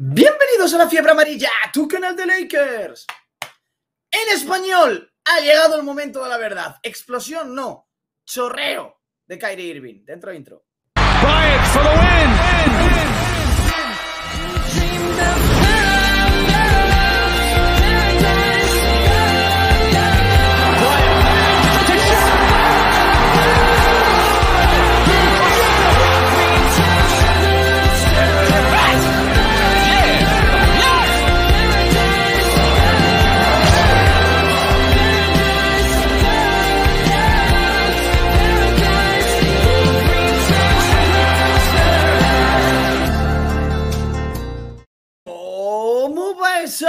Bienvenidos a la Fiebre Amarilla, tu canal de Lakers. En español, ha llegado el momento de la verdad. Explosión no, chorreo de Kyrie Irving. Dentro intro.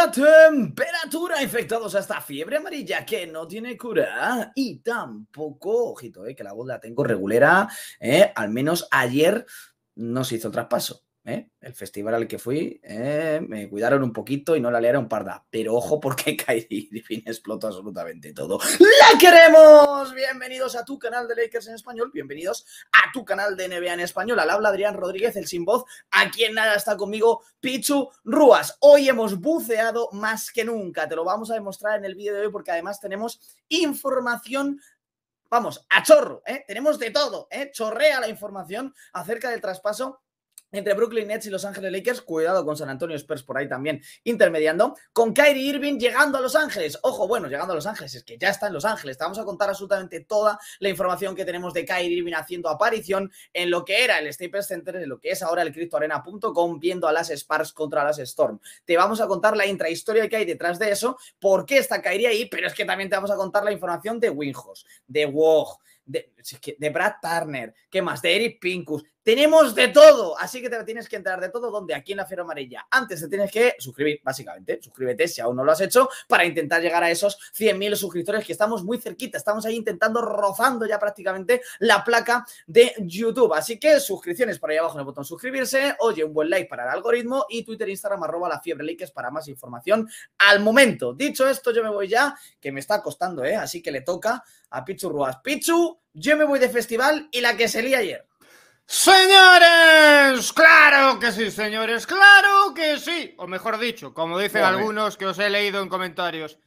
temperatura, infectados a esta fiebre amarilla que no tiene cura y tampoco, ojito, eh, que la voz la tengo regulera, eh, al menos ayer no se hizo traspaso. ¿eh? el festival al que fui, eh, me cuidaron un poquito y no la liaron parda. Pero ojo porque caí y explotó absolutamente todo. ¡La queremos! Bienvenidos a tu canal de Lakers en español, bienvenidos a tu canal de NBA en español. Al habla Adrián Rodríguez, el sin voz, aquí en nada está conmigo Pichu Ruas. Hoy hemos buceado más que nunca, te lo vamos a demostrar en el vídeo de hoy porque además tenemos información vamos, a chorro, ¿eh? tenemos de todo, ¿eh? chorrea la información acerca del traspaso entre Brooklyn Nets y Los Ángeles Lakers, cuidado con San Antonio Spurs por ahí también intermediando, con Kyrie Irving llegando a Los Ángeles. Ojo, bueno, llegando a Los Ángeles, es que ya está en Los Ángeles. Te vamos a contar absolutamente toda la información que tenemos de Kyrie Irving haciendo aparición en lo que era el Staples Center, en lo que es ahora el CryptoArena.com, viendo a las Spurs contra las Storm. Te vamos a contar la intrahistoria que hay detrás de eso, por qué está Kyrie ahí, pero es que también te vamos a contar la información de Winhos, de Wog, de, de, Brad Turner, ¿qué más? De Eric Pincus, tenemos de todo, así que te tienes que entrar de todo donde aquí en la Fiera Amarilla. Antes te tienes que suscribir, básicamente. Suscríbete si aún no lo has hecho para intentar llegar a esos 100.000 suscriptores que estamos muy cerquita. Estamos ahí intentando rozando ya prácticamente la placa de YouTube. Así que suscripciones por ahí abajo en el botón suscribirse. Oye, un buen like para el algoritmo y Twitter, Instagram, arroba la fiebre para más información al momento. Dicho esto, yo me voy ya, que me está costando, ¿eh? Así que le toca a Pichu Ruas. Pichu, yo me voy de festival y la que salí ayer. Señores, claro que sí, señores, claro que sí. O mejor dicho, como dicen algunos que os he leído en comentarios.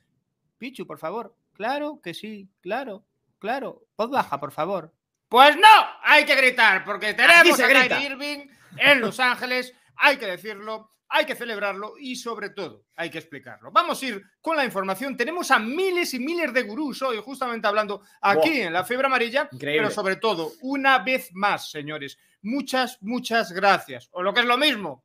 Pichu, por favor, claro que sí, claro, claro. ¡Os baja, por favor. Pues no, hay que gritar, porque tenemos a Kyrie Irving en Los Ángeles, hay que decirlo hay que celebrarlo y sobre todo hay que explicarlo. Vamos a ir con la información. Tenemos a miles y miles de gurús hoy justamente hablando aquí en la fiebre amarilla, pero sobre todo, una vez más, señores, muchas, muchas gracias. O lo que es lo mismo,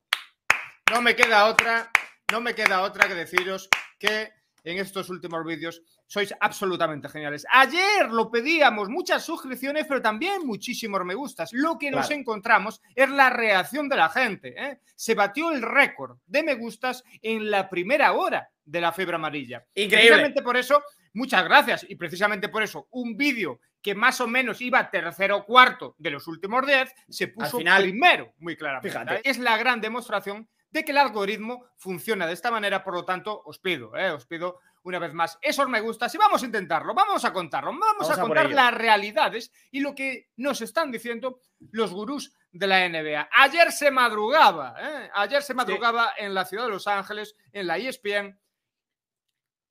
no me queda otra, no me queda otra que deciros que en estos últimos vídeos. Sois absolutamente geniales. Ayer lo pedíamos, muchas suscripciones, pero también muchísimos me gustas. Lo que nos encontramos es la reacción de la gente. ¿eh? Se batió el récord de me gustas en la primera hora de la fiebre amarilla. Increíble. Precisamente por eso, muchas gracias. Y precisamente por eso, un vídeo que más o menos iba tercero o cuarto de los últimos diez se puso Al primero, muy claramente. Fíjate. Es la gran demostración de que el algoritmo funciona de esta manera, por lo tanto, os pido, eh, os pido una vez más esos me gustas y vamos a intentarlo, vamos a contarlo, vamos, a, contar las realidades y lo que nos están diciendo los gurús de la NBA. Ayer se madrugaba, eh, ayer se madrugaba en la ciudad de Los Ángeles, en la ESPN,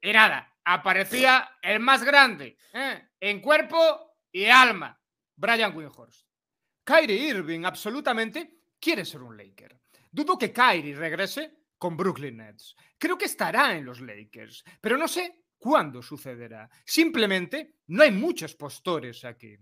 y nada, aparecía el más grande eh, en cuerpo y alma, Brian Windhorst. Kyrie Irving absolutamente quiere ser un Laker. Dudo que Kyrie regrese con Brooklyn Nets. Creo que estará en los Lakers, pero no sé cuándo sucederá. Simplemente no hay muchos postores aquí.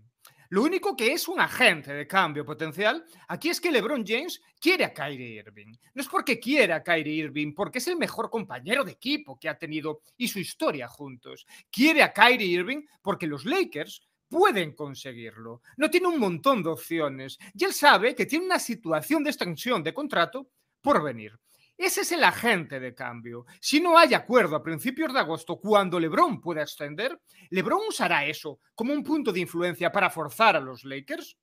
Lo único que es un agente de cambio potencial aquí es que LeBron James quiere a Kyrie Irving. No es porque quiera a Kyrie Irving, porque es el mejor compañero de equipo que ha tenido y su historia juntos. Quiere a Kyrie Irving porque los Lakers pueden conseguirlo. No tiene un montón de opciones y él sabe que tiene una situación de extensión de contrato por venir. Ese es el agente de cambio. Si no hay acuerdo a principios de agosto, cuando LeBron pueda extender, LeBron usará eso como un punto de influencia para forzar a los Lakers.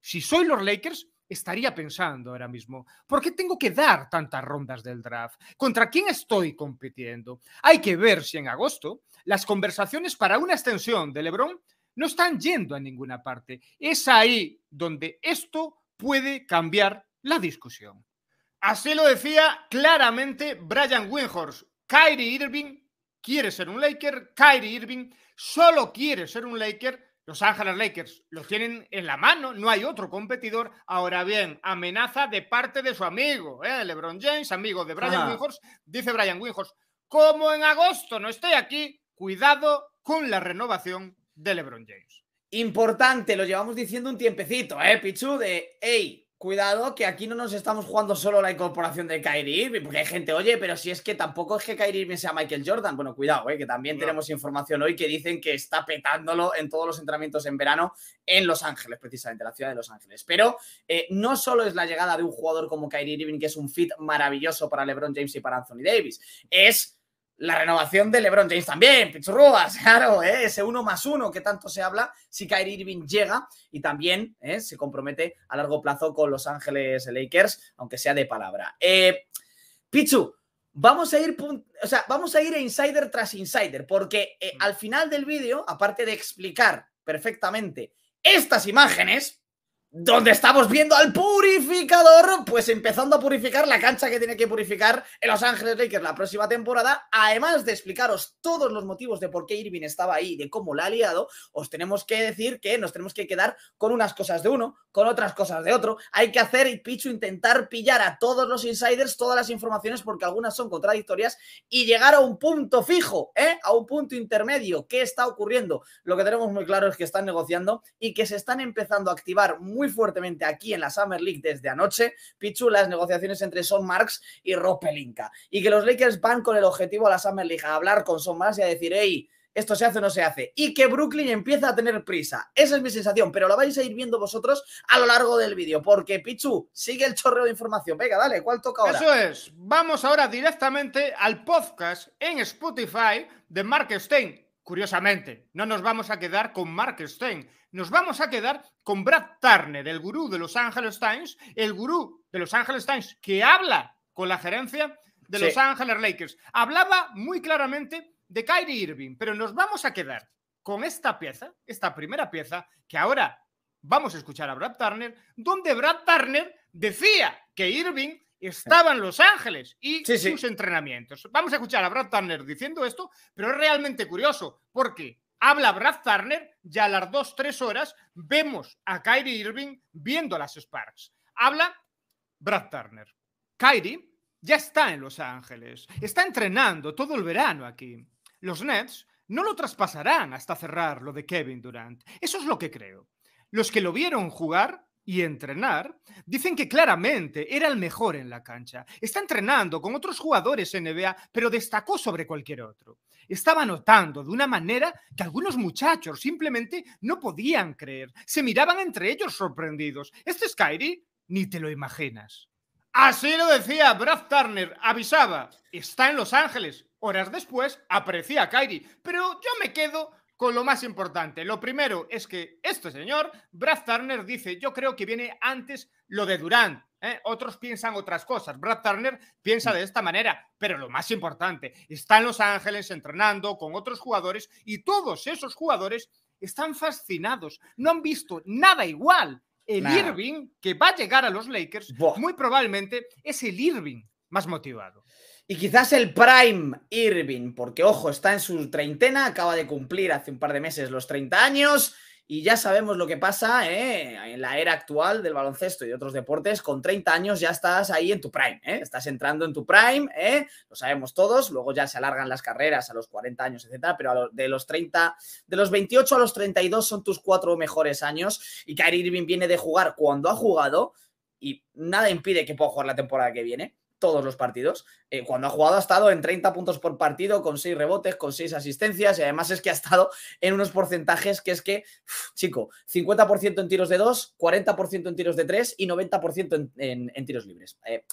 Si soy los Lakers, estaría pensando ahora mismo, ¿por qué tengo que dar tantas rondas del draft? ¿Contra quién estoy compitiendo? Hay que ver si en agosto las conversaciones para una extensión de LeBron no están yendo a ninguna parte. Es ahí donde esto puede cambiar la discusión. Así lo decía claramente Brian Windhorst. Kyrie Irving quiere ser un Laker. Kyrie Irving solo quiere ser un Laker. Los Ángeles Lakers lo tienen en la mano, no hay otro competidor. Ahora bien, amenaza de parte de su amigo, eh, LeBron James, amigo de Brian ah. Windhorst, dice Brian Windhorst, como en agosto no estoy aquí, cuidado con la renovación de LeBron James. Importante, lo llevamos diciendo un tiempecito, ¿eh, Pichu? De, hey, cuidado que aquí no nos estamos jugando solo la incorporación de Kyrie Irving, porque hay gente, oye, pero si es que tampoco es que Kyrie Irving sea Michael Jordan. Bueno, cuidado, ¿eh? que también tenemos información hoy que dicen que está petándolo en todos los entrenamientos en verano en Los Ángeles, precisamente, la ciudad de Los Ángeles. Pero eh, no solo es la llegada de un jugador como Kyrie Irving, que es un fit maravilloso para LeBron James y para Anthony Davis, es la renovación de LeBron James también, pichurrúas, claro, ¿eh? ese uno más uno que tanto se habla, si Kyrie Irving llega y también ¿eh? se compromete a largo plazo con Los Ángeles Lakers, aunque sea de palabra. Eh, Pichu, vamos a ir, o sea, vamos a ir insider tras insider, porque mm. al final del vídeo, aparte de explicar perfectamente estas imágenes, donde estamos viendo al purificador, pues empezando a purificar la cancha que tiene que purificar en Los Ángeles Lakers la próxima temporada. Además de explicaros todos los motivos de por qué Irving estaba ahí y de cómo la ha liado, os tenemos que decir que nos tenemos que quedar con unas cosas de uno, con otras cosas de otro. Hay que hacer y Pichu intentar pillar a todos los insiders todas las informaciones porque algunas son contradictorias y llegar a un punto fijo, ¿eh? a un punto intermedio. ¿Qué está ocurriendo? Lo que tenemos muy claro es que están negociando y que se están empezando a activar muy muy fuertemente aquí en la Summer League desde anoche, Pichu, las negociaciones entre Son Marks y Ropelinka. Y que los Lakers van con el objetivo a la Summer League, a hablar con Son Marks y a decir, hey, esto se hace o no se hace. Y que Brooklyn empieza a tener prisa. Esa es mi sensación, pero lo vais a ir viendo vosotros a lo largo del vídeo, porque Pichu sigue el chorreo de información. Venga, dale, ¿cuál toca ahora? Eso es. Vamos ahora directamente al podcast en Spotify de Mark Stein Curiosamente, no nos vamos a quedar con Mark Stein, nos vamos a quedar con Brad Turner, el gurú de Los Angeles Times, el gurú de Los Angeles Times que habla con la gerencia de Los Angeles Lakers. Hablaba muy claramente de Kyrie Irving, pero nos vamos a quedar con esta pieza, esta primera pieza, que ahora vamos a escuchar a Brad Turner, donde Brad Turner decía que Irving estaba en Los Ángeles y sus entrenamientos. Vamos a escuchar a Brad Turner diciendo esto, pero es realmente curioso porque habla Brad Turner ya a las 2-3 horas vemos a Kyrie Irving viendo a las Sparks. Habla Brad Turner. Kyrie ya está en Los Ángeles, está entrenando todo el verano aquí. Los Nets no lo traspasarán hasta cerrar lo de Kevin Durant. Eso es lo que creo. Los que lo vieron jugar y entrenar, dicen que claramente era el mejor en la cancha. Está entrenando con otros jugadores en NBA, pero destacó sobre cualquier otro. Estaba notando de una manera que algunos muchachos simplemente no podían creer. Se miraban entre ellos sorprendidos. Este es Kyrie, ni te lo imaginas. Así lo decía Brad Turner, avisaba, está en Los Ángeles. Horas después, a Kyrie, pero yo me quedo con lo más importante. Lo primero es que este señor, Brad Turner, dice, yo creo que viene antes lo de Durant, ¿eh? Otros piensan otras cosas. Brad Turner piensa mm. de esta manera, pero lo más importante, está en Los Ángeles entrenando con otros jugadores y todos esos jugadores están fascinados. No han visto nada igual. El Irving que va a llegar a los Lakers, muy probablemente es el Irving más motivado. Y quizás el prime Irving, porque ojo, está en su treintena, acaba de cumplir hace un par de meses los 30 años y ya sabemos lo que pasa ¿eh? en la era actual del baloncesto y de otros deportes. Con 30 años ya estás ahí en tu prime, ¿eh? estás entrando en tu prime, ¿eh? lo sabemos todos. Luego ya se alargan las carreras a los 40 años, etcétera, pero de los 30, de los 28 a los 32 son tus cuatro mejores años. Y Kyrie Irving viene de jugar cuando ha jugado y nada impide que pueda jugar la temporada que viene todos los partidos. Eh, cuando ha jugado ha estado en 30 puntos por partido, con 6 rebotes, con 6 asistencias y además es que ha estado en unos porcentajes que es que, chico, 50% en tiros de 2, 40% en tiros de 3 y 90% en, tiros libres. Eh,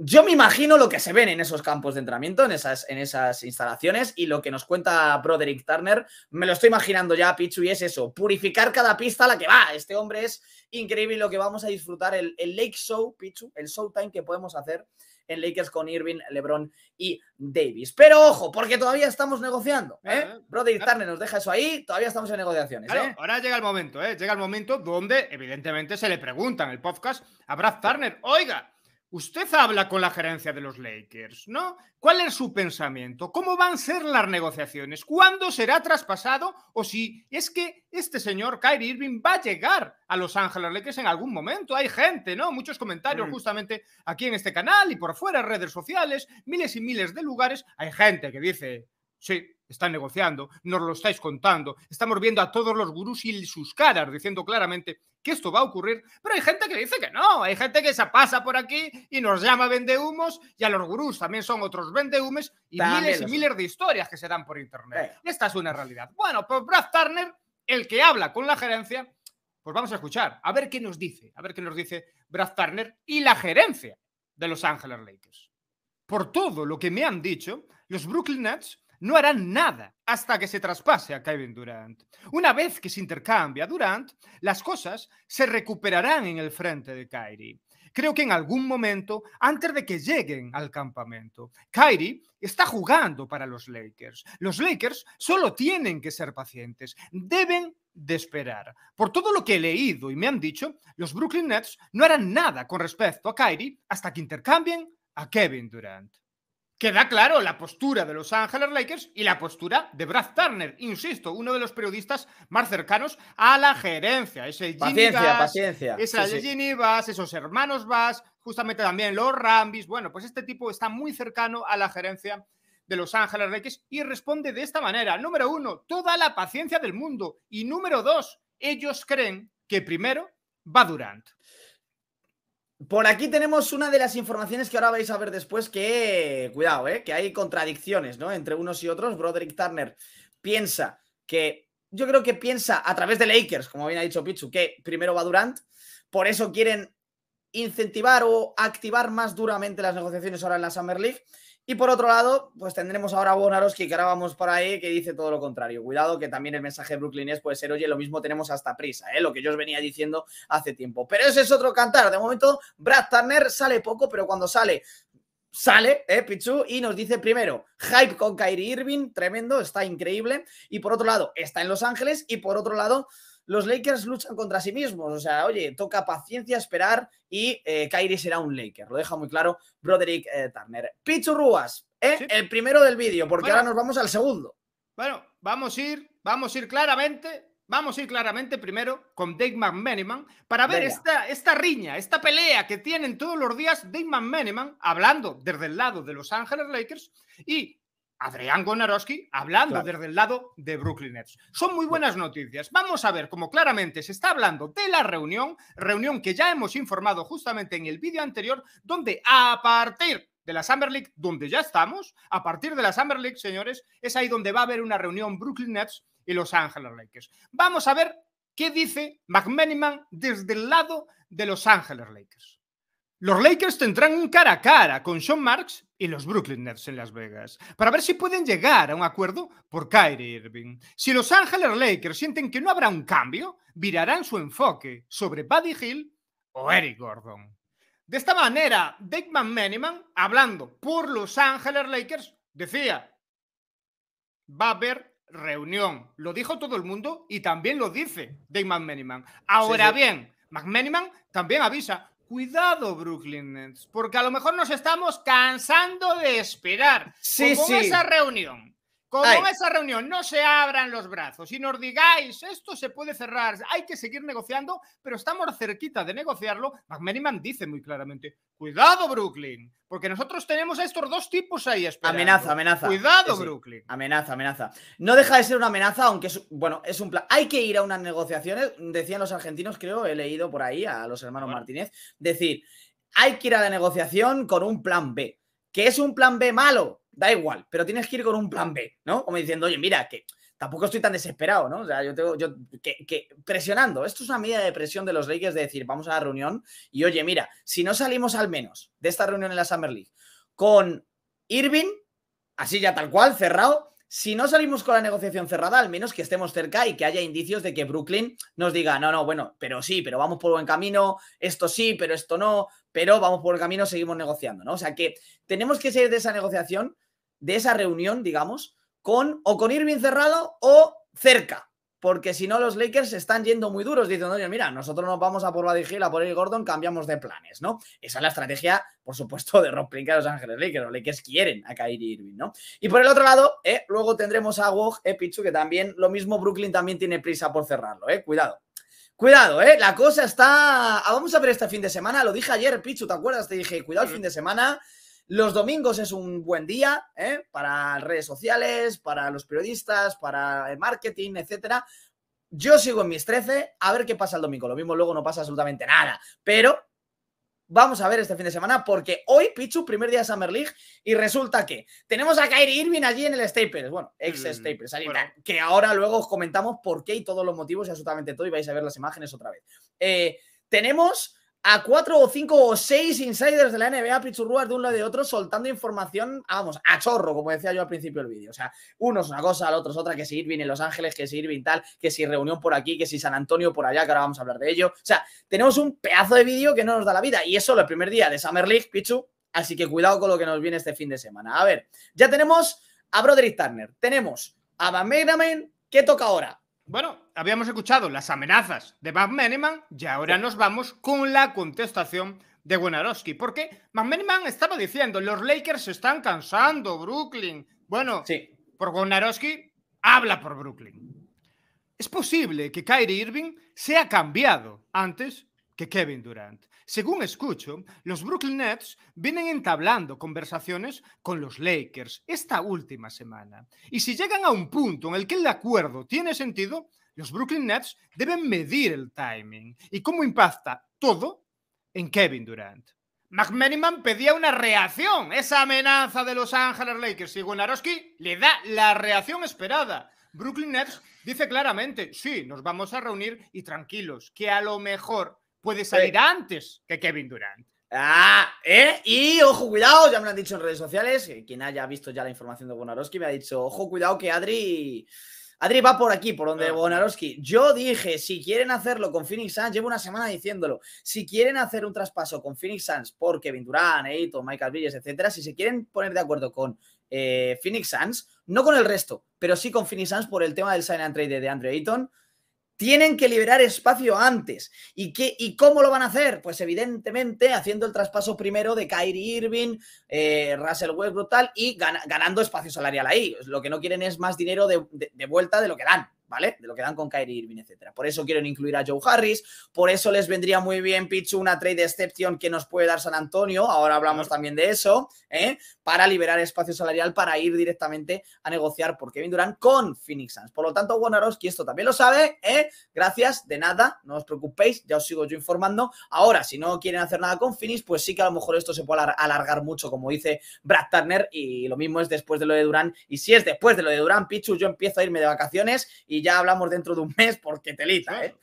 yo me imagino lo que se ven en esos campos de entrenamiento, en esas, en esas instalaciones, y lo que nos cuenta Broderick Turner, me lo estoy imaginando ya, Pichu, y es eso, purificar cada pista a la que va. Este hombre es increíble lo que vamos a disfrutar, el, el Lake Show, Pichu, el Showtime que podemos hacer en Lakers con Irving, LeBron y Davis. Pero ojo, porque todavía estamos negociando. ¿eh? Brody Turner nos deja eso ahí, todavía estamos en negociaciones. ¿eh? Ahora llega el momento, ¿eh? llega el momento donde evidentemente se le pregunta en el podcast a Brad Turner, oiga, Usted habla con la gerencia de los Lakers, ¿no? ¿Cuál es su pensamiento? ¿Cómo van a ser las negociaciones? ¿Cuándo será traspasado? O si es que este señor Kyrie Irving va a llegar a Los Ángeles Lakers en algún momento. Hay gente, ¿no? Muchos comentarios mm. justamente aquí en este canal y por fuera, redes sociales, miles y miles de lugares. Hay gente que dice, sí, están negociando, nos lo estáis contando, estamos viendo a todos los gurús y sus caras diciendo claramente que esto va a ocurrir, pero hay gente que dice que no, hay gente que se pasa por aquí y nos llama vendehumos y a los gurús también son otros vendehumes y miles y miles de historias que se dan por internet. Esta es una realidad. Bueno, pues Brad Turner, el que habla con la gerencia, pues vamos a escuchar, a ver qué nos dice, a ver qué nos dice Brad Turner y la gerencia de Los Ángeles Lakers. Por todo lo que me han dicho, los Brooklyn Nets no harán nada hasta que se traspase a Kevin Durant. Una vez que se intercambia Durant, las cosas se recuperarán en el frente de Kyrie. Creo que en algún momento, antes de que lleguen al campamento, Kyrie está jugando para los Lakers. Los Lakers solo tienen que ser pacientes, deben de esperar. Por todo lo que he leído y me han dicho, los Brooklyn Nets no harán nada con respecto a Kyrie hasta que intercambien a Kevin Durant. Queda claro la postura de los Angeles Lakers y la postura de Brad Turner, insisto, uno de los periodistas más cercanos a la gerencia. Es el paciencia, Bass, paciencia. esos hermanos Bass, justamente también los Rambis. Bueno, pues este tipo está muy cercano a la gerencia de Los Angeles Lakers y responde de esta manera. Número uno, toda la paciencia del mundo. Y número dos, ellos creen que primero va Durant. Por aquí tenemos una de las informaciones que ahora vais a ver después que, cuidado, eh, que hay contradicciones ¿no? entre unos y otros. Broderick Turner piensa que, yo creo que piensa a través de Lakers, como bien ha dicho Pichu, que primero va Durant. Por eso quieren incentivar o activar más duramente las negociaciones ahora en la Summer League. Y por otro lado, pues tendremos ahora a Bonaroski, que ahora vamos por ahí, que dice todo lo contrario. Cuidado, que también el mensaje de Brooklyn es, puede ser, oye, lo mismo tenemos hasta prisa, ¿eh? lo que yo os venía diciendo hace tiempo. Pero ese es otro cantar. De momento, Brad Turner sale poco, pero cuando sale, sale, ¿eh, Pichu? Y nos dice primero, hype con Kyrie Irving, tremendo, está increíble. Y por otro lado, está en Los Ángeles. Y por otro lado, los Lakers luchan contra sí mismos. O sea, oye, toca paciencia, esperar y eh, Kyrie será un Laker. Lo deja muy claro Broderick eh, Turner. Pichu ¿eh? el primero del vídeo, porque ahora nos vamos al segundo. Bueno, vamos a ir, vamos a ir claramente. Vamos a ir claramente primero con Dave McMenamin para ver esta, esta riña, esta pelea que tienen todos los días Dave McMenamin hablando desde el lado de Los Ángeles Lakers y Adrián Gonaroski hablando desde el lado de Brooklyn Nets. Son muy buenas noticias. Vamos a ver cómo claramente se está hablando de la reunión, reunión que ya hemos informado justamente en el vídeo anterior, donde a partir de la Summer League, donde ya estamos, a partir de la Summer League, señores, es ahí donde va a haber una reunión Brooklyn Nets y Los Angeles Lakers. Vamos a ver qué dice McManaman desde el lado de Los Angeles Lakers. Los Lakers tendrán un cara a cara con Sean Marks y los Brooklyn Nets en Las Vegas para ver si pueden llegar a un acuerdo por Kyrie Irving. Si los Angeles Lakers sienten que no habrá un cambio, virarán su enfoque sobre Buddy Hill o Eric Gordon. De esta manera, Dave McMeniman, hablando por los Angeles Lakers, decía, va a haber reunión. Lo dijo todo el mundo y también lo dice Dave McMeniman. Ahora bien, McMeniman también avisa, Cuidado, Brooklyn Nets, porque a lo mejor nos estamos cansando de esperar. Sí, pues esa reunión como esa reunión no se abran los brazos y nos digáis, esto se puede cerrar, hay que seguir negociando, pero estamos cerquita de negociarlo, McManaman dice muy claramente, cuidado Brooklyn, porque nosotros tenemos a estos dos tipos ahí esperando. Amenaza, amenaza. Cuidado Brooklyn. Amenaza, amenaza. No deja de ser una amenaza, aunque es, bueno, es un plan. Hay que ir a unas negociaciones, decían los argentinos, creo, he leído por ahí a los hermanos Martínez, decir, hay que ir a la negociación con un plan B que es un plan B malo, da igual, pero tienes que ir con un plan B, ¿no? Como diciendo, oye, mira, que tampoco estoy tan desesperado, ¿no? O sea, yo tengo, yo, que, presionando, esto es una medida de presión de los reyes de decir, vamos a la reunión y oye, mira, si no salimos al menos de esta reunión en la Summer League con Irving, así ya tal cual, cerrado, si no salimos con la negociación cerrada, al menos que estemos cerca y que haya indicios de que Brooklyn nos diga, no, no, bueno, pero sí, pero vamos por buen camino, esto sí, pero esto no, pero vamos por el camino, seguimos negociando, ¿no? O sea que tenemos que salir de esa negociación, de esa reunión, digamos, con o con Irving cerrado o cerca, porque si no los Lakers están yendo muy duros diciendo, oye, mira, nosotros nos vamos a por la a por el Gordon, cambiamos de planes, ¿no? Esa es la estrategia, por supuesto, de Rob Plinka Los Ángeles Lakers, los Lakers quieren a Kyrie Irving, ¿no? Y por el otro lado, eh, luego tendremos a Woj, eh, Pichu, que también, lo mismo Brooklyn también tiene prisa por cerrarlo, ¿eh? Cuidado. Cuidado, ¿eh? La cosa está... Ah, vamos a ver este fin de semana, lo dije ayer, Pichu, ¿te acuerdas? Te dije, cuidado el fin de semana los domingos es un buen día ¿eh? para redes sociales, para los periodistas, para el marketing, etc. Yo sigo en mis 13, a ver qué pasa el domingo. Lo mismo luego no pasa absolutamente nada, pero vamos a ver este fin de semana porque hoy, Pichu, primer día de Summer League y resulta que tenemos a Kyrie Irving allí en el Staples, bueno, ex mm, Staples, que ahora luego os comentamos por qué y todos los motivos y absolutamente todo y vais a ver las imágenes otra vez. Eh, tenemos a cuatro o cinco o seis insiders de la NBA pichurrúas de un lado y de otro soltando información, vamos, a chorro, como decía yo al principio del vídeo. O sea, uno es una cosa, el otro es otra, que si Irving en Los Ángeles, que si Irving tal, que si reunión por aquí, que si San Antonio por allá, que ahora vamos a hablar de ello. O sea, tenemos un pedazo de vídeo que no nos da la vida. Y eso el primer día de Summer League, Pichu. Así que cuidado con lo que nos viene este fin de semana. A ver, ya tenemos a Broderick Turner, tenemos a Van Men ¿qué toca ahora? Bueno, habíamos escuchado las amenazas de Van Meneman y ahora nos vamos con la contestación de Wonarowski. Porque Van Meneman estaba diciendo, los Lakers se están cansando, Brooklyn. Bueno, sí. por Wonarowski habla por Brooklyn. Es posible que Kyrie Irving sea cambiado antes que Kevin Durant. Según escucho, los Brooklyn Nets vienen entablando conversaciones con los Lakers esta última semana. Y si llegan a un punto en el que el acuerdo tiene sentido, los Brooklyn Nets deben medir el timing y cómo impacta todo en Kevin Durant. Merriman pedía una reacción. Esa amenaza de Los Ángeles Lakers y Gonarowski le da la reacción esperada. Brooklyn Nets dice claramente, sí, nos vamos a reunir y tranquilos, que a lo mejor puede salir antes que Kevin Durant. Ah, ¿eh? Y ojo, cuidado, ya me lo han dicho en redes sociales, quien haya visto ya la información de Gonarowski me ha dicho, ojo, cuidado que Adri Adri va por aquí, por donde Bonarowski. Yo dije, si quieren hacerlo con Phoenix Suns, llevo una semana diciéndolo, si quieren hacer un traspaso con Phoenix Suns porque Kevin Durant, Michael Bridges, etcétera, si se quieren poner de acuerdo con eh, Phoenix Suns, no con el resto, pero sí con Phoenix Suns por el tema del sign and trade de Andrew Ayton, tienen que liberar espacio antes. ¿Y, ¿Y cómo lo van a hacer? Pues evidentemente haciendo el traspaso primero de Kyrie Irving, eh, Russell Westbrook y ganando espacio salarial ahí. Lo que no quieren es más dinero de vuelta de lo que dan. ¿vale? De lo que dan con Kyrie Irving, etcétera. Por eso quieren incluir a Joe Harris, por eso les vendría muy bien, Pichu, una trade exception que nos puede dar San Antonio, ahora hablamos también de eso, ¿eh? para liberar espacio salarial, para ir directamente a negociar por Kevin Durant con Phoenix Suns. Por lo tanto, que esto también lo sabe, ¿eh? Gracias, de nada, no os preocupéis, ya os sigo yo informando. Ahora, si no quieren hacer nada con Phoenix, pues sí que a lo mejor esto se puede alargar mucho, como dice Brad Turner, y lo mismo es después de lo de Durant, y si es después de lo de Durant, Pichu, yo empiezo a irme de vacaciones y ya hablamos dentro de un mes porque telita, ¿eh?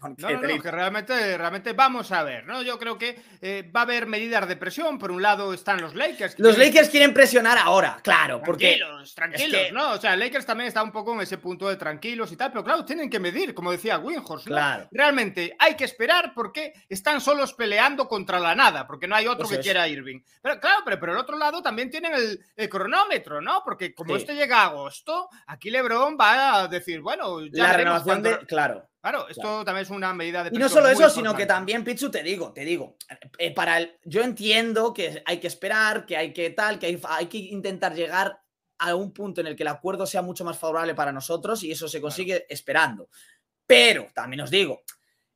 que realmente, realmente vamos a ver, ¿no? Yo creo que eh, va a haber medidas de presión. Por un lado están los Lakers. Los Lakers quieren presionar ahora, claro, porque... Tranquilos, tranquilos, ¿no? O sea, Lakers también está un poco en ese punto de tranquilos y tal, pero claro, tienen que medir, como decía Winhorst. Realmente hay que esperar porque están solos peleando contra la nada, porque no hay otro que quiera Irving. Pero claro, pero, pero el otro lado también tienen el, cronómetro, ¿no? Porque como este llega a agosto, aquí LeBron va a decir, bueno, ya la renovación de. Claro. Claro, esto también es una medida de... Y no solo eso, sino que también, Pichu, te digo, te digo, eh, para el, yo entiendo que hay que esperar, que hay que tal, que hay, que intentar llegar a un punto en el que el acuerdo sea mucho más favorable para nosotros y eso se consigue esperando. Pero, también os digo,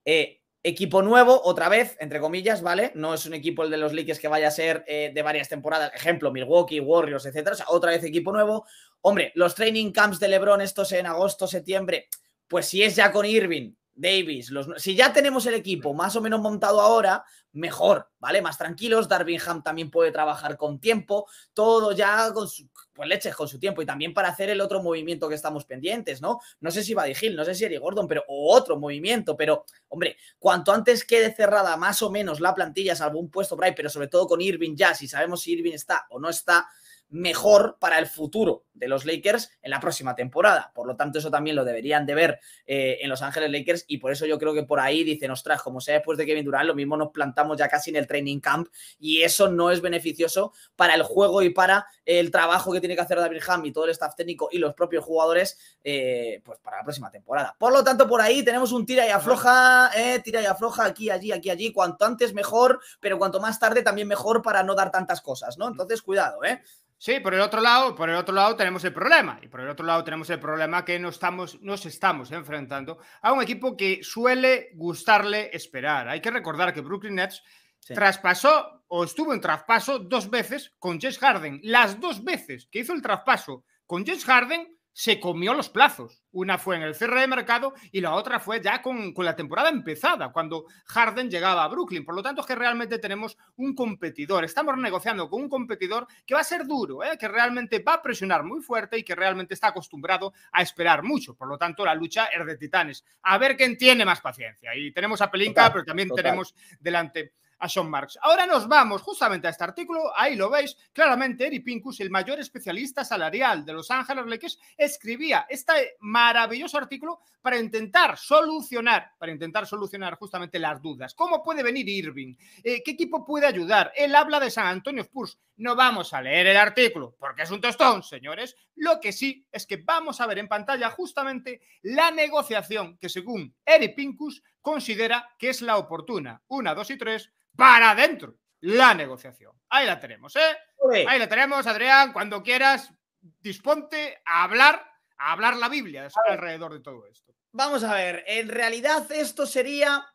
eh, Equipo nuevo, otra vez, entre comillas, ¿vale? No es un equipo el de los Lakers que vaya a ser eh, de varias temporadas. Ejemplo, Milwaukee, Warriors, etc. O sea, otra vez equipo nuevo. Hombre, los training camps de LeBron, estos en agosto, septiembre. Pues si es ya con Irving, Davis, si ya tenemos el equipo más o menos montado ahora, mejor, ¿vale? Más tranquilos, Darwin Ham también puede trabajar con tiempo, todo ya con pues leches con su tiempo y también para hacer el otro movimiento que estamos pendientes, ¿no? No sé si va Gil, no sé si Eric Gordon, pero otro movimiento, pero hombre, cuanto antes quede cerrada más o menos la plantilla, salvo un puesto Bright, pero sobre todo con Irving ya, si sabemos si Irving está o no está, mejor para el futuro de los Lakers en la próxima temporada. Por lo tanto, eso también lo deberían de ver eh, en Los Ángeles Lakers y por eso yo creo que por ahí dicen, ostras, como sea después de Kevin Durant, lo mismo nos plantamos ya casi en el training camp y eso no es beneficioso para el juego y para el trabajo que tiene que hacer David Ham y todo el staff técnico y los propios jugadores eh, pues para la próxima temporada. Por lo tanto, por ahí tenemos un tira y afloja, eh, tira y afloja aquí, allí, aquí, allí. Cuanto antes mejor, pero cuanto más tarde también mejor para no dar tantas cosas, ¿no? Entonces, cuidado, ¿eh? Sí, por el otro lado, por el otro lado tenemos el problema y por el otro lado tenemos el problema que nos estamos, nos estamos enfrentando a un equipo que suele gustarle esperar. Hay que recordar que Brooklyn Nets traspasó o estuvo en traspaso dos veces con James Harden. Las dos veces que hizo el traspaso con James Harden se comió los plazos. Una fue en el cierre de mercado y la otra fue ya con, la temporada empezada, cuando Harden llegaba a Brooklyn. Por lo tanto, es que realmente tenemos un competidor. Estamos negociando con un competidor que va a ser duro, ¿eh? que realmente va a presionar muy fuerte y que realmente está acostumbrado a esperar mucho. Por lo tanto, la lucha es de titanes. A ver quién tiene más paciencia. Y tenemos a Pelinka, pero también tenemos delante a Marks. Ahora nos vamos justamente a este artículo, ahí lo veis, claramente Eric Pincus, el mayor especialista salarial de Los Ángeles Lakers, escribía este maravilloso artículo para intentar solucionar, para intentar solucionar justamente las dudas. ¿Cómo puede venir Irving? Eh, ¿Qué equipo puede ayudar? Él habla de San Antonio Spurs. No vamos a leer el artículo, porque es un tostón, señores. Lo que sí es que vamos a ver en pantalla justamente la negociación que, según Eric Pincus, considera que es la oportuna. Una, dos y tres, para adentro. La negociación. Ahí la tenemos, ¿eh? Ahí la tenemos, Adrián. Cuando quieras, disponte a hablar, a hablar la Biblia alrededor de todo esto. Vamos a ver, en realidad esto sería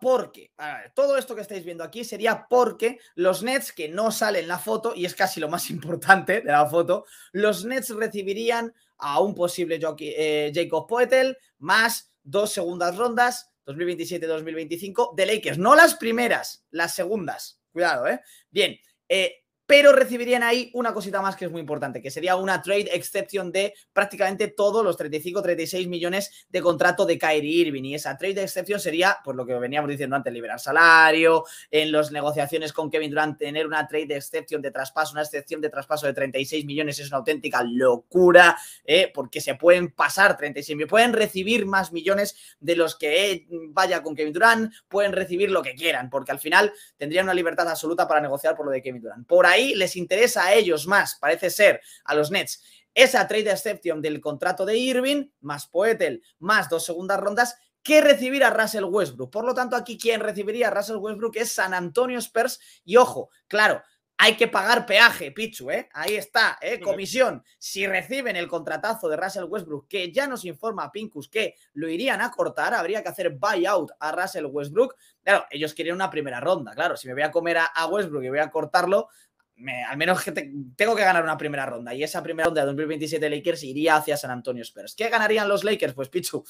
porque, todo esto que estáis viendo aquí sería porque los Nets que no salen la foto, y es casi lo más importante de la foto, los Nets recibirían a un posible eh, Jacob Poetel más dos segundas rondas, 2027-2025, de Lakers. No las primeras, las segundas. Cuidado, ¿eh? Bien, eh, pero recibirían ahí una cosita más que es muy importante, que sería una trade exception de prácticamente todos los 35, 36 millones de contrato de Kyrie Irving. Y esa trade exception sería, por pues, lo que veníamos diciendo antes, liberar salario, en las negociaciones con Kevin Durant, tener una trade exception de traspaso, una excepción de traspaso de 36 millones es una auténtica locura, ¿eh? porque se pueden pasar 36 millones, pueden recibir más millones de los que eh, vaya con Kevin Durant, pueden recibir lo que quieran, porque al final tendrían una libertad absoluta para negociar por lo de Kevin Durant. Por ahí les interesa a ellos más, parece ser, a los Nets. Esa trade exception del contrato de Irving, más Poetel, más dos segundas rondas, que recibir a Russell Westbrook. Por lo tanto, aquí quien recibiría a Russell Westbrook es San Antonio Spurs. Y ojo, claro, hay que pagar peaje, Pichu, ¿eh? Ahí está, ¿eh? Comisión. Si reciben el contratazo de Russell Westbrook, que ya nos informa Pincus que lo irían a cortar, habría que hacer buyout a Russell Westbrook. Claro, ellos quieren una primera ronda, claro. Si me voy a comer a, Westbrook y voy a cortarlo, al menos tengo que ganar una primera ronda. Y esa primera ronda de 2027 Lakers iría hacia San Antonio Spurs. ¿Qué ganarían los Lakers? Pues Pichu,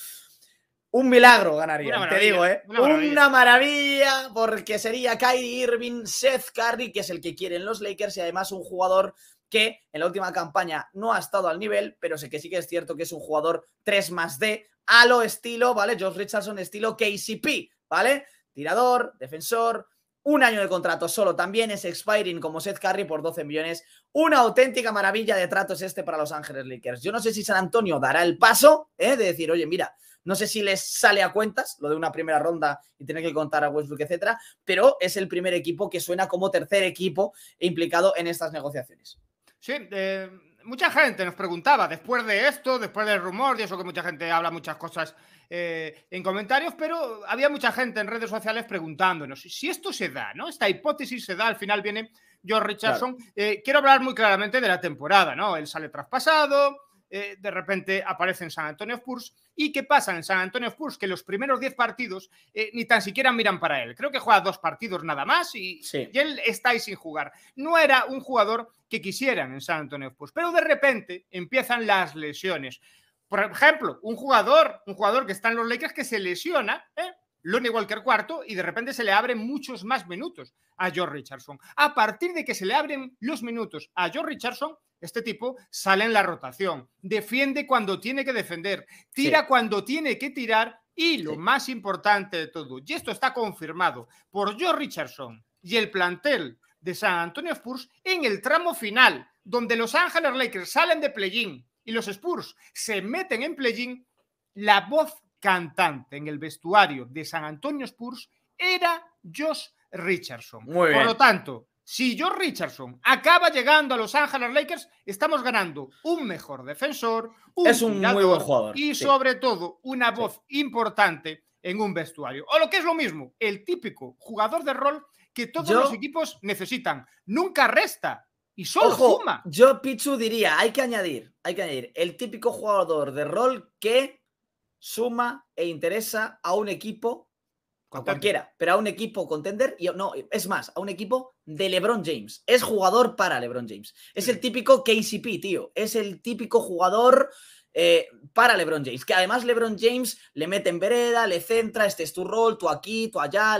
un milagro ganaría, te digo, ¿eh? Una maravilla. porque sería Kyrie Irving, Seth Curry, que es el que quieren los Lakers, y además un jugador que en la última campaña no ha estado al nivel, pero sé que sí que es cierto que es un jugador 3 más D, a lo estilo, ¿vale? Josh Richardson estilo KCP, ¿vale? Tirador, defensor, un año de contrato solo, también es expiring como Seth Curry por 12 millones. Una auténtica maravilla de tratos este para Los Ángeles Lakers. Yo no sé si San Antonio dará el paso ¿eh? de decir, oye, mira, no sé si les sale a cuentas lo de una primera ronda y tener que contar a Westbrook, etcétera, pero es el primer equipo que suena como tercer equipo implicado en estas negociaciones. Sí, eh, mucha gente nos preguntaba después de esto, después del rumor, y eso que mucha gente habla muchas cosas eh, en comentarios, pero había mucha gente en redes sociales preguntándonos si esto se da, ¿no? Esta hipótesis se da, al final viene George Richardson. Eh, quiero hablar muy claramente de la temporada, ¿no? Él sale traspasado. Eh, de repente aparece en San Antonio Spurs. ¿Y qué pasa en San Antonio Spurs? Que los primeros 10 partidos eh, ni tan siquiera miran para él. Creo que juega dos partidos nada más y, él está ahí sin jugar. No era un jugador que quisieran en San Antonio Spurs, pero de repente empiezan las lesiones. Por ejemplo, un jugador, un jugador que está en los Lakers que se lesiona, ¿eh? Lonnie Walker cuarto y de repente se le abren muchos más minutos a George Richardson. A partir de que se le abren los minutos a George Richardson, este tipo sale en la rotación, defiende cuando tiene que defender, tira cuando tiene que tirar y lo más importante de todo, y esto está confirmado por Joe Richardson y el plantel de San Antonio Spurs en el tramo final, donde los Ángeles Lakers salen de play-in y los Spurs se meten en play-in, la voz cantante en el vestuario de San Antonio Spurs era Josh Richardson. Por lo tanto, si George Richardson acaba llegando a Los Ángeles Lakers, estamos ganando un mejor defensor, un, es un muy buen jugador y sobre todo una voz importante en un vestuario. O lo que es lo mismo, el típico jugador de rol que todos los equipos necesitan. Nunca resta y solo suma. Yo, Pichu, diría, hay que añadir, hay que añadir, el típico jugador de rol que suma e interesa a un equipo a cualquiera, pero a un equipo contender, y no, es más, a un equipo de LeBron James. Es jugador para LeBron James. Es el mm. típico KCP, tío. Es el típico jugador eh, para LeBron James. Que además LeBron James le mete en vereda, le centra, este es tu rol, tú aquí, tú allá.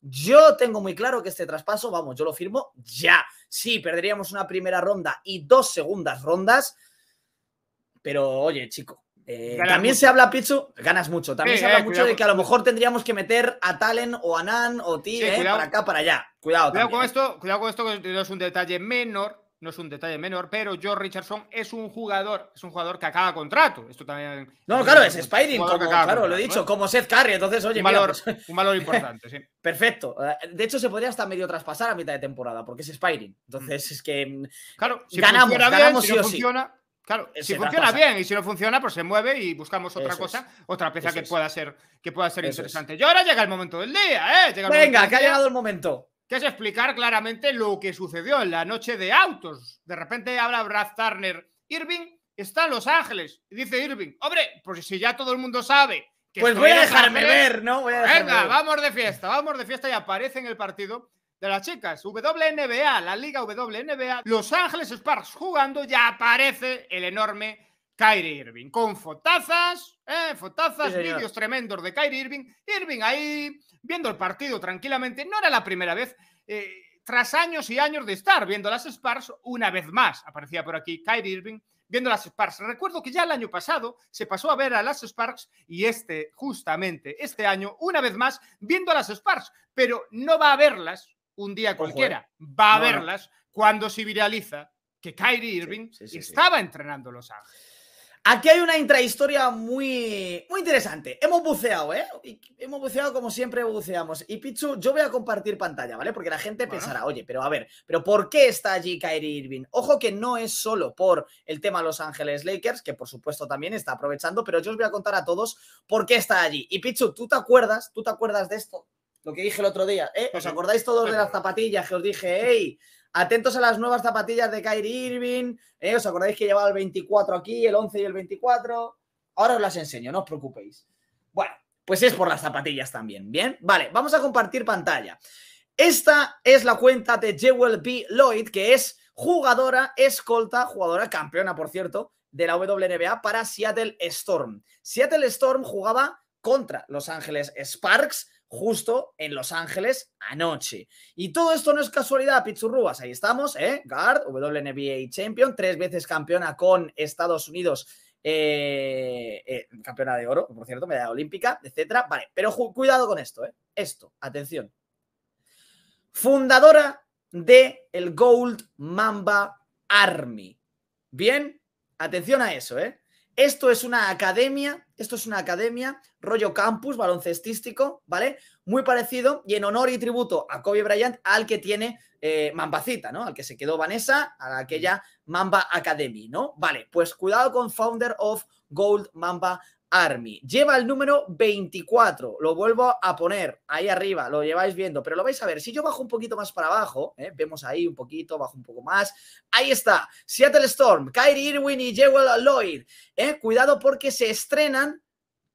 Yo tengo muy claro que este traspaso, vamos, yo lo firmo ya. Sí, perderíamos una primera ronda y dos segundas rondas. Pero oye, chico, eh, también se habla, Pichu, ganas mucho. También se habla eh, mucho de que a lo mejor tendríamos que meter a Talen o a Nan o Ti eh, para acá, para allá. Cuidado, con esto, cuidado con esto, que no es un detalle menor, no es un detalle menor, pero George Richardson es un jugador, es un jugador que acaba contrato. Esto también. No, claro, es Spiding, como, claro, lo he dicho, como Seth Curry. Entonces, oye, un valor, pues importante, Perfecto. De hecho, se podría hasta medio traspasar a mitad de temporada, porque es Spiding. Entonces, mm. es que. Mm, claro, si ganamos, ganamos si funciona, Claro, eh, si funciona bien y si no funciona, pues se mueve y buscamos otra cosa, otra pieza que pueda ser, que pueda ser interesante. Y ahora llega el momento del día, ¿eh? Venga, que ha llegado el momento. Que es explicar claramente lo que sucedió en la noche de autos. De repente habla Brad Turner. Irving está en Los Ángeles. Y dice Irving, hombre, pues si ya todo el mundo sabe. Que pues voy a dejarme ver, ¿no? Venga, vamos de fiesta, vamos de fiesta y aparece en el partido de las chicas. WNBA, la liga WNBA, Los Ángeles Sparks jugando, ya aparece el enorme Kyrie Irving, con fotazas, eh, fotazas, vídeos tremendos de Kyrie Irving. Irving ahí viendo el partido tranquilamente, no era la primera vez. Eh, tras años y años de estar viendo las Sparks una vez más aparecía por aquí Kyrie Irving viendo las Sparks. Recuerdo que ya el año pasado se pasó a ver a las Sparks y este, justamente este año, una vez más, viendo a las Sparks, pero no va a verlas un día eh. cualquiera. Va a verlas cuando se viraliza que Kyrie Irving estaba entrenando Los Ángeles. Aquí hay una intrahistoria muy, muy interesante. Hemos buceado, ¿eh? hemos buceado como siempre buceamos. Y Pichu, yo voy a compartir pantalla, ¿vale? Porque la gente pensará, oye, pero a ver, ¿pero por qué está allí Kyrie Irving? Ojo que no es solo por el tema Los Ángeles Lakers, que por supuesto también está aprovechando, pero yo os voy a contar a todos por qué está allí. Y Pichu, ¿tú te acuerdas? ¿Tú te acuerdas de esto? Lo que dije el otro día. ¿eh? ¿Os acordáis todos de las zapatillas que os dije? ¡Ey! Atentos a las nuevas zapatillas de Kyrie Irving. ¿eh? ¿Os acordáis que llevaba el 24 aquí, el 11 y el 24? Ahora os las enseño, no os preocupéis. Bueno, pues es por las zapatillas también. Bien, vale, vamos a compartir pantalla. Esta es la cuenta de Jewel B. Lloyd, que es jugadora escolta, jugadora campeona, por cierto, de la WNBA para Seattle Storm. Seattle Storm jugaba contra Los Ángeles Sparks justo en Los Ángeles anoche. Y todo esto no es casualidad, Pichurrubas. Ahí estamos, ¿eh? Guard, WNBA Champion, tres veces campeona con Estados Unidos. Eh, eh, campeona de oro, por cierto, medalla olímpica, etcétera. Vale, pero cuidado con esto, ¿eh? Esto, atención. Fundadora de el Gold Mamba Army. Bien, atención a eso, ¿eh? Esto es una academia, esto es una academia, rollo campus baloncestístico, ¿vale? Muy parecido y en honor y tributo a Kobe Bryant, al que tiene eh, Mambacita, ¿no? Al que se quedó Vanessa, a aquella Mamba Academy, ¿no? Vale, pues cuidado con Founder of Gold Mamba Army. Lleva el número 24, lo vuelvo a poner ahí arriba, lo lleváis viendo, pero lo vais a ver. Si yo bajo un poquito más para abajo, eh, vemos ahí un poquito, bajo un poco más. Ahí está, Seattle Storm, Kyrie Irwin y Jewel Lloyd. ¿eh? Cuidado porque se estrenan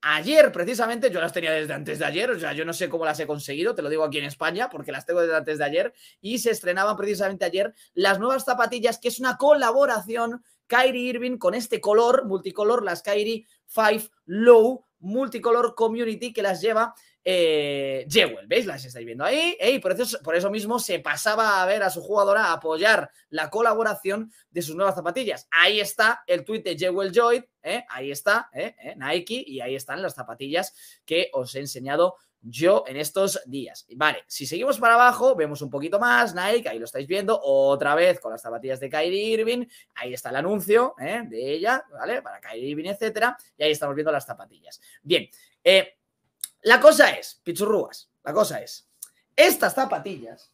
ayer precisamente, yo las tenía desde antes de ayer, o sea, yo no sé cómo las he conseguido, te lo digo aquí en España, porque las tengo desde antes de ayer, y se estrenaban precisamente ayer las nuevas zapatillas, que es una colaboración Kyrie Irving con este color, multicolor, las Kyrie Five Low Multicolor Community que las lleva eh, Jewel, ¿veis? Las estáis viendo ahí. Y por eso, por eso mismo se pasaba a ver a su jugadora a apoyar la colaboración de sus nuevas zapatillas. Ahí está el tuit de Jewel Joy, ¿eh? ahí está ¿eh? Nike y ahí están las zapatillas que os he enseñado yo en estos días. Vale, si seguimos para abajo, vemos un poquito más Nike, ahí lo estáis viendo, otra vez con las zapatillas de Kyrie Irving, ahí está el anuncio ¿eh? de ella, ¿vale? Para Kyrie Irving, etcétera, y ahí estamos viendo las zapatillas. Bien, eh, la cosa es, pichurrúas, la cosa es, estas zapatillas,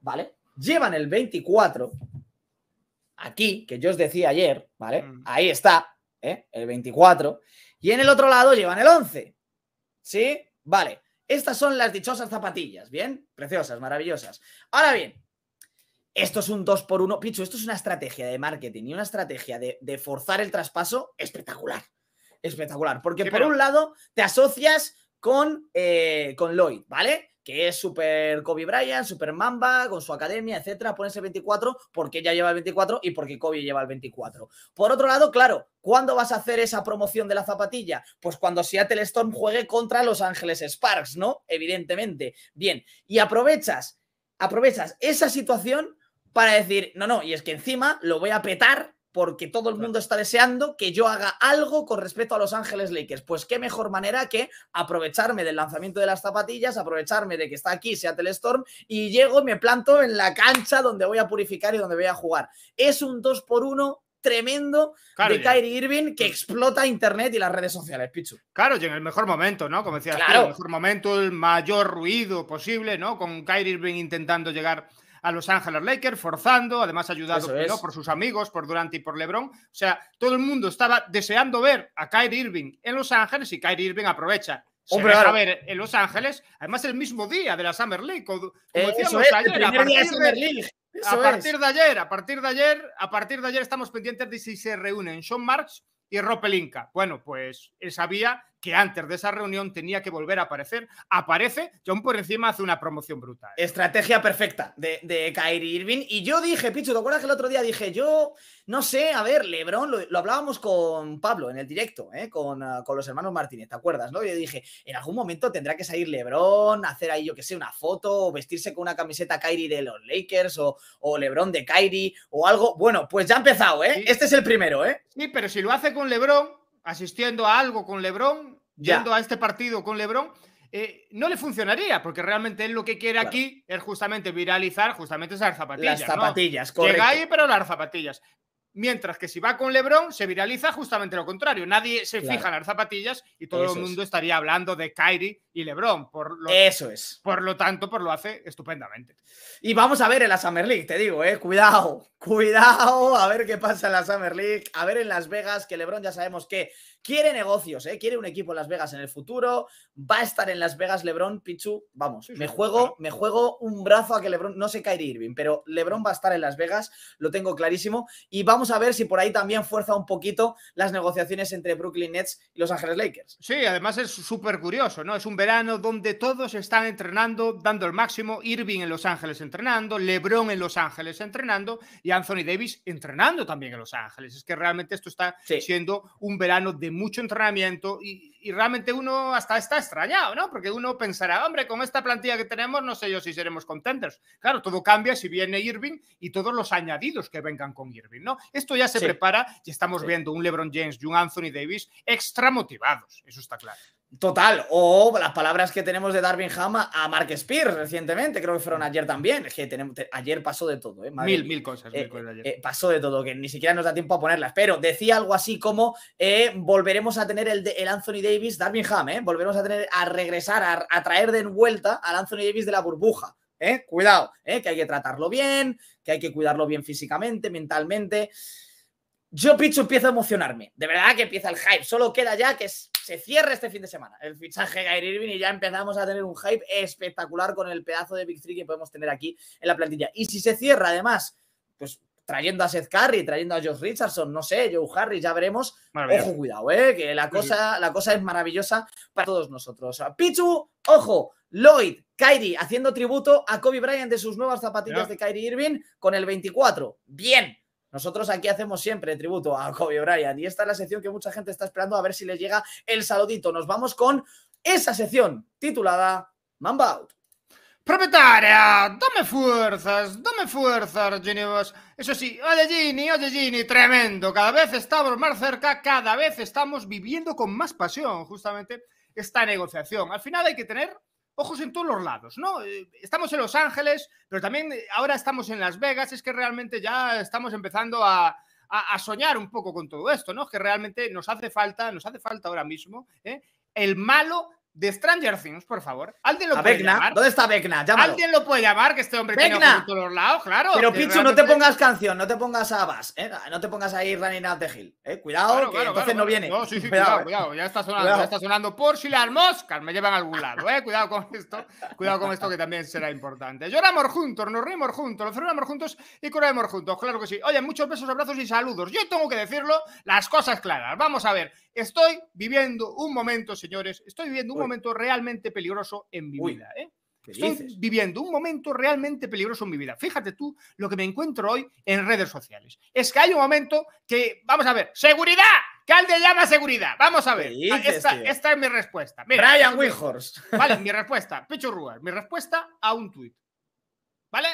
¿vale? Llevan el 24 aquí, que yo os decía ayer, ¿vale? Mm. Ahí está, ¿eh? El 24, y en el otro lado llevan el 11, ¿sí? Vale, estas son las dichosas zapatillas, ¿bien? Preciosas, maravillosas. Ahora bien, esto es un 2 por 1 Picho, esto es una estrategia de marketing y una estrategia de, forzar el traspaso espectacular. Espectacular, porque por un lado te asocias con, eh, con Lloyd, ¿vale? que es super Kobe Bryant, super Mamba, con su academia, etcétera, pones 24 porque ya lleva el 24 y porque Kobe lleva el 24. Por otro lado, claro, ¿cuándo vas a hacer esa promoción de la zapatilla? Pues cuando Seattle Storm juegue contra Los Ángeles Sparks, ¿no? Evidentemente. Bien, y aprovechas, aprovechas esa situación para decir, no, no, y es que encima lo voy a petar porque todo el mundo está deseando que yo haga algo con respecto a Los Ángeles Lakers. Pues qué mejor manera que aprovecharme del lanzamiento de las zapatillas, aprovecharme de que está aquí Seattle Storm y llego y me planto en la cancha donde voy a purificar y donde voy a jugar. Es un 2 por 1 tremendo de Kyrie Irving que mm. explota internet y las redes sociales, Pichu. Claro, y en el mejor momento, ¿no? Como decías, en el mejor momento, el mayor ruido posible, ¿no? Con Kyrie Irving intentando llegar a Los Ángeles Lakers, forzando, además ayudado por sus amigos, por Durant y por LeBron. O sea, todo el mundo estaba deseando ver a Kyrie Irving en Los Ángeles y Kyrie Irving aprovecha. Se ver en Los Ángeles, además el mismo día de la Summer League, eh, a partir de, League. a partir de ayer, a partir de ayer, a partir de ayer estamos pendientes de si se reúnen Sean Marks y Ropelinka. Bueno, pues él sabía que antes de esa reunión tenía que volver a aparecer, aparece John por encima hace una promoción brutal. Estrategia perfecta de, de Kyrie Irving. Y yo dije, Pichu, ¿te acuerdas que el otro día dije, yo no sé, a ver, Lebron, lo, hablábamos con Pablo en el directo, ¿eh? ah, con, los hermanos Martínez, ¿te acuerdas? No? Yo dije, en algún momento tendrá que salir Lebron, hacer ahí, yo qué sé, una foto, o vestirse con una camiseta Kyrie de los Lakers, o, o Lebron de Kyrie, o algo. Bueno, pues ya ha empezado, ¿eh? Este es el primero, ¿eh? Sí, pero si lo hace con Lebron, asistiendo a algo con Lebron, yendo a este partido con Lebron, eh, no le funcionaría, porque realmente él lo que quiere aquí es justamente viralizar justamente esas zapatillas. Las zapatillas, correcto. Llega ahí, pero las zapatillas. Mientras que si va con Lebron, se viraliza justamente lo contrario. Nadie se fija en las zapatillas y todo el mundo estaría hablando de Kyrie y LeBron. Por lo, Eso es. Por lo tanto, por lo hace estupendamente. Y vamos a ver en la Summer League, te digo, eh, cuidado, cuidado, a ver qué pasa en la Summer League, a ver en Las Vegas, que LeBron ya sabemos que quiere negocios, eh, quiere un equipo en Las Vegas en el futuro, va a estar en Las Vegas LeBron, Pichu, vamos, me juego, me juego un brazo a que LeBron, no sé Kyrie Irving, pero LeBron va a estar en Las Vegas, lo tengo clarísimo, y vamos a ver si por ahí también fuerza un poquito las negociaciones entre Brooklyn Nets y Los Ángeles Lakers. Sí, además es súper curioso, ¿no? Es un verano donde todos están entrenando, dando el máximo, Irving en Los Ángeles entrenando, Lebron en Los Ángeles entrenando y Anthony Davis entrenando también en Los Ángeles. Es que realmente esto está siendo un verano de mucho entrenamiento y, realmente uno hasta está extrañado, ¿no? Porque uno pensará, hombre, con esta plantilla que tenemos no sé yo si seremos contenders. Claro, todo cambia si viene Irving y todos los añadidos que vengan con Irving, ¿no? Esto ya se prepara y estamos viendo un LeBron James y un Anthony Davis extra motivados, eso está claro. Total, o las palabras que tenemos de Darwin Ham a Mark Spears recientemente, creo que fueron ayer también. Es que tenemos, ayer pasó de todo, ¿eh? mil, mil cosas, eh, eh, pasó de todo, que ni siquiera nos da tiempo a ponerlas. Pero decía algo así como: eh, volveremos a tener el, Anthony Davis, Darwin Ham, ¿eh? Volveremos a tener, a regresar, a, traer de vuelta al Anthony Davis de la burbuja. ¿eh? Cuidado, ¿eh? que hay que tratarlo bien, que hay que cuidarlo bien físicamente, mentalmente. Yo, Picho, empiezo a emocionarme. De verdad que empieza el hype. Solo queda ya que es se cierra este fin de semana el fichaje de Kyrie Irving y ya empezamos a tener un hype espectacular con el pedazo de Big Three que podemos tener aquí en la plantilla. Y si se cierra además, pues trayendo a Seth Curry, trayendo a Josh Richardson, no sé, Joe Harris, ya veremos. Ojo, cuidado, eh, que la cosa, la cosa es maravillosa para todos nosotros. Pichu, ojo, Lloyd, Kyrie, haciendo tributo a Kobe Bryant de sus nuevas zapatillas de Kyrie Irving con el 24. Bien, nosotros aquí hacemos siempre tributo a Kobe Bryant y esta es la sección que mucha gente está esperando a ver si les llega el saludito. Nos vamos con esa sección titulada Mamba Propietaria, dame fuerzas, dame fuerzas, Boss. Eso sí, oye Gini, oye Gini, tremendo. Cada vez estamos más cerca, cada vez estamos viviendo con más pasión, justamente, esta negociación. Al final hay que tener ojos en todos los lados, ¿no? Eh, estamos en Los Ángeles, pero también eh, ahora estamos en Las Vegas, es que realmente ya estamos empezando a, soñar un poco con todo esto, ¿no? Que realmente nos hace falta, nos hace falta ahora mismo ¿eh? el malo de Stranger Things, por favor. ¿Alguien lo puede llamar? ¿Dónde está Vecna? ¿Alguien lo puede llamar? Que este hombre Becna. por todos lados, claro. Pero Pichu, no te pongas canción, no te pongas a ¿eh? no te pongas ahí Running Out the Hill. ¿eh? Cuidado, que entonces no viene. No, sí, sí, cuidado, cuidado, eh. Ya está sonando, ya está sonando por si las moscas me llevan a algún lado, ¿eh? Cuidado con esto, cuidado con esto que también será importante. Lloramos juntos, nos reímos juntos, nos celebramos juntos y corremos juntos, claro que sí. Oye, muchos besos, abrazos y saludos. Yo tengo que decirlo, las cosas claras. Vamos a ver, Estoy viviendo un momento, señores, estoy viviendo un momento realmente peligroso en mi vida. ¿eh? Estoy viviendo un momento realmente peligroso en mi vida. Fíjate tú lo que me encuentro hoy en redes sociales. Es que hay un momento que, vamos a ver, seguridad. Calde llama seguridad. Vamos a ver. Ah, esta, es mi respuesta. Brian Wilhors Vale, mi respuesta. Pecho Rugar, mi respuesta a un tuit. ¿Vale?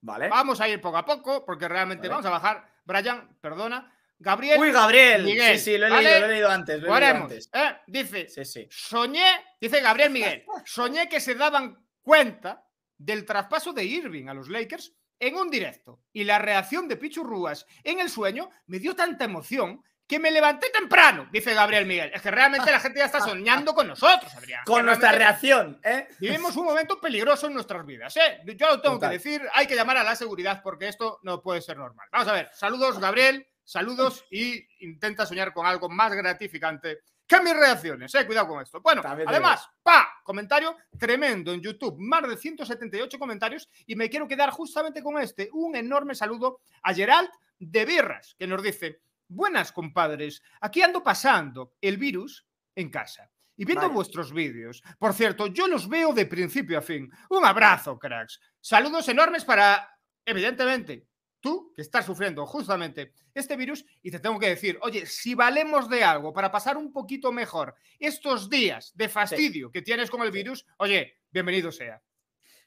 Vale. Vamos a ir poco a poco porque realmente vamos a bajar. Brian, perdona Gabriel. Uy, Gabriel. sí, sí, lo he, leído, lo he leído antes. Lo he antes. ¿Eh? Dice, sí, sí. soñé, dice Gabriel Miguel, soñé que se daban cuenta del traspaso de Irving a los Lakers en un directo. Y la reacción de Pichurruas en el sueño me dio tanta emoción que me levanté temprano, dice Gabriel Miguel. Es que realmente la gente ya está soñando con nosotros, Adrián. Con nuestra reacción, ¿eh? Vivimos un momento peligroso en nuestras vidas, ¿eh? Yo lo tengo que decir, hay que llamar a la seguridad porque esto no puede ser normal. Vamos a ver, saludos, Gabriel. Saludos y intenta soñar con algo más gratificante que mis reacciones. Eh, cuidado con esto. Bueno, además, pa, comentario tremendo en YouTube, más de 178 comentarios y me quiero quedar justamente con este. Un enorme saludo a Gerald de Birras, que nos dice, buenas compadres, aquí ando pasando el virus en casa. Y viendo vuestros vídeos. Por cierto, yo los veo de principio a fin. Un abrazo, cracks. Saludos enormes para, evidentemente, tú que estás sufriendo justamente este virus y te tengo que decir, oye, si valemos de algo para pasar un poquito mejor estos días de fastidio que tienes con el virus, oye, bienvenido sea.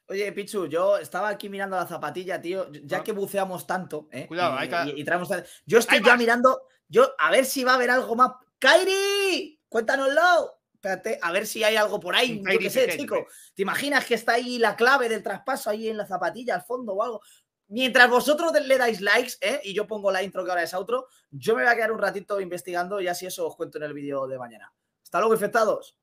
Oye, Pichu, yo estaba aquí mirando la zapatilla, tío, ya ah. que buceamos tanto, ¿eh? Cuidado, hay que... Yo estoy ya mirando, yo a ver si va a haber algo más. ¡Kairi! Cuéntanoslo. Espérate, a ver si hay algo por ahí. Yo sé, chico. ¿Te imaginas que está ahí la clave del traspaso ahí en la zapatilla al fondo o algo? Mientras vosotros le dais likes, ¿eh? y yo pongo la intro que ahora es otro, yo me voy a quedar un ratito investigando y así eso os cuento en el vídeo de mañana. Hasta luego, infectados.